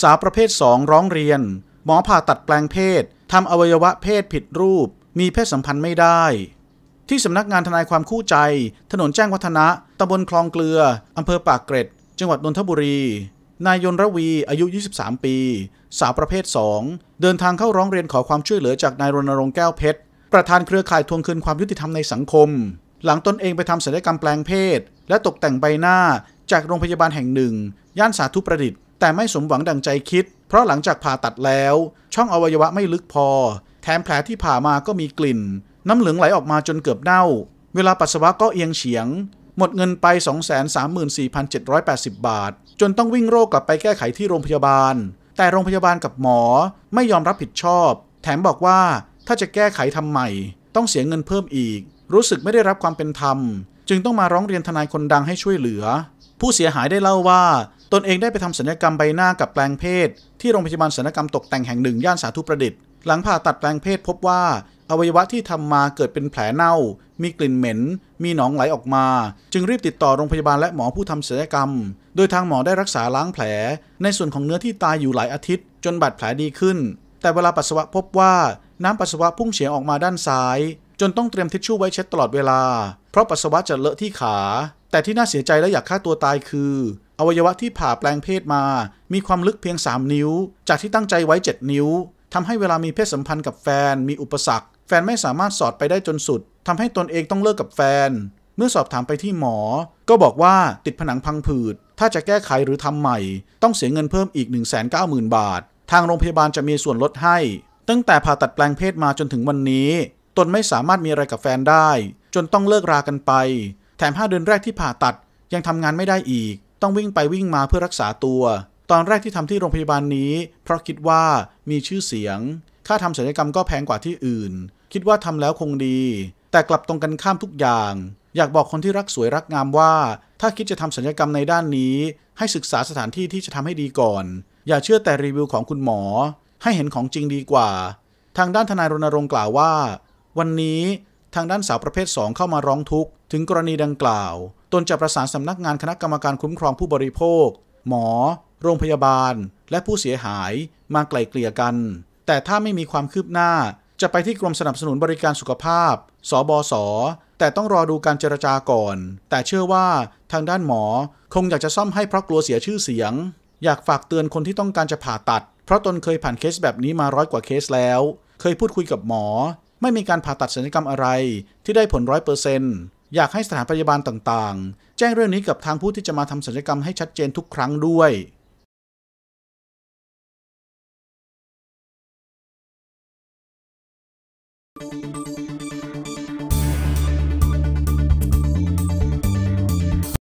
สาวประเภท 2 ร้องเรียน หมอผ่าตัดแปลงเพศทำอวัยวะเพศผิดรูป มีเพศสัมพันธ์ไม่ได้ ที่สำนักงานทนายความคู่ใจ ถนนแจ้งวัฒนะตำบลคลองเกลืออำเภอปากเกร็ด จังหวัดนนทบุรี นายยนรวี อายุ 23 ปี สาวประเภท 2 เดินทางเข้าร้องเรียนขอความช่วยเหลือจากนายรณรงค์แก้วเพชรประธานเครือข่ายทวงคืนความยุติธรรมในสังคม หลังตนเองไปทำศัลยกรรมแปลงเพศ และตกแต่งใบหน้า จากโรงพยาบาลแห่งหนึ่ง ย่านสาธุประดิษฐ์แต่ไม่สมหวังดังใจคิด เพราะหลังจากผ่าตัดแล้ว ช่องอวัยวะไม่ลึกพอ แถมแผลที่ผ่ามาก็มีกลิ่น น้ำเหลืองไหลออกมาจนเกือบเน่า เวลาปัสสาวะก็เอียงเฉียง หมดเงินไป 234,780 บาท จนต้องวิ่งโรคกลับไปแก้ไขที่โรงพยาบาล แต่โรงพยาบาลกับหมอไม่ยอมรับผิดชอบ แถมบอกว่าถ้าจะแก้ไขทำใหม่ ต้องเสียเงินเพิ่มอีก รู้สึกไม่ได้รับความเป็นธรรม จึงต้องมาร้องเรียนทนายคนดังให้ช่วยเหลือผู้เสียหายได้เล่าว่า ตนเองได้ไปทำศัลยกรรมใบหน้ากับแปลงเพศที่โรงพยาบาลศัลยกรรมตกแต่งแห่งหนึ่งย่านสาธุประดิษฐ์หลังผ่าตัดแปลงเพศพบว่า อวัยวะที่ทำมาเกิดเป็นแผลเน่า มีกลิ่นเหม็น มีหนองไหลออกมา จึงรีบติดต่อโรงพยาบาลและหมอผู้ทำศัลยกรรม โดยทางหมอได้รักษาล้างแผล ในส่วนของเนื้อที่ตายอยู่หลายอาทิตย์ จนบาดแผลดีขึ้นแต่เวลาปัสสาวะพบว่าน้ำปัสสาวะพุ่งเฉียงออกมาด้านซ้าย จนต้องเตรียมทิชชู่ไว้เช็ดตลอดเวลาเพราะปัสสาวะจะเลอะที่ขาแต่ที่น่าเสียใจและอยากฆ่าตัวตายคือ อวัยวะที่ผ่าแปลงเพศมา มีความลึกเพียง 3 นิ้ว จากที่ตั้งใจไว้ 7 นิ้ว ทำให้เวลามีเพศสัมพันธ์กับแฟนมีอุปสรรคแฟนไม่สามารถสอดไปได้จนสุด ทำให้ตนเองต้องเลิกกับแฟน เมื่อสอบถามไปที่หมอ ก็บอกว่าติดผนังพังผืดถ้าจะแก้ไขหรือทำใหม่ต้องเสียเงินเพิ่มอีก1 9 0 0 0 0บาท ทางโรงพยาบาลจะมีส่วนลดให้ ตั้งแต่ผ่าตัดแปลงเพศมาจนถึงวันนี้ ตนไม่สามารถมีอะไรกับแฟนได้ จนต้องเลิกรากันไปแถม5เดือนแรกที่ผ่าตัด ยังทำงานไม่ได้อีก ต้องวิ่งไปวิ่งมาเพื่อรักษาตัว ตอนแรกที่ทำที่โรงพยาบาลนี้ เพราะคิดว่ามีชื่อเสียง ค่าทำศัลยกรรมก็แพงกว่าที่อื่น คิดว่าทำแล้วคงดีแต่กลับตรงกันข้ามทุกอย่าง อยากบอกคนที่รักสวยรักงามว่า ถ้าคิดจะทำศัลยกรรมในด้านนี้ ให้ศึกษาสถานที่ที่จะทำให้ดีก่อน อย่าเชื่อแต่รีวิวของคุณหมอ ให้เห็นของจริงดีกว่า ทางด้านทนายรณรงค์กล่าวว่า วันนี้ทางด้านสาวประเภท 2 เข้ามาร้องทุกข์ ถึงกรณีดังกล่าว ตนจะประสานสำนักงานคณะกรรมการคุ้มครองผู้บริโภค หมอ โรงพยาบาล และผู้เสียหายมาไกล่เกลี่ยกัน แต่ถ้าไม่มีความคืบหน้าจะไปที่กรมสนับสนุนบริการสุขภาพ สบศแต่ต้องรอดูการเจรจาก่อน แต่เชื่อว่าทางด้านหมอคงอยากจะซ่อมให้เพราะกลัวเสียชื่อเสียง อยากฝากเตือนคนที่ต้องการจะผ่าตัดเพราะตนเคยผ่านเคสแบบนี้มาร้อยกว่าเคสแล้ว เคยพูดคุยกับหมอไม่มีการผ่าตัดศัลยกรรมอะไรที่ได้ผลร้อยเปอร์เซนต์อยากให้สถานพยาบาลต่างๆ แจ้งเรื่องนี้กับทางผู้ที่จะมาทำศัลยกรรมให้ชัดเจนทุกครั้งด้วย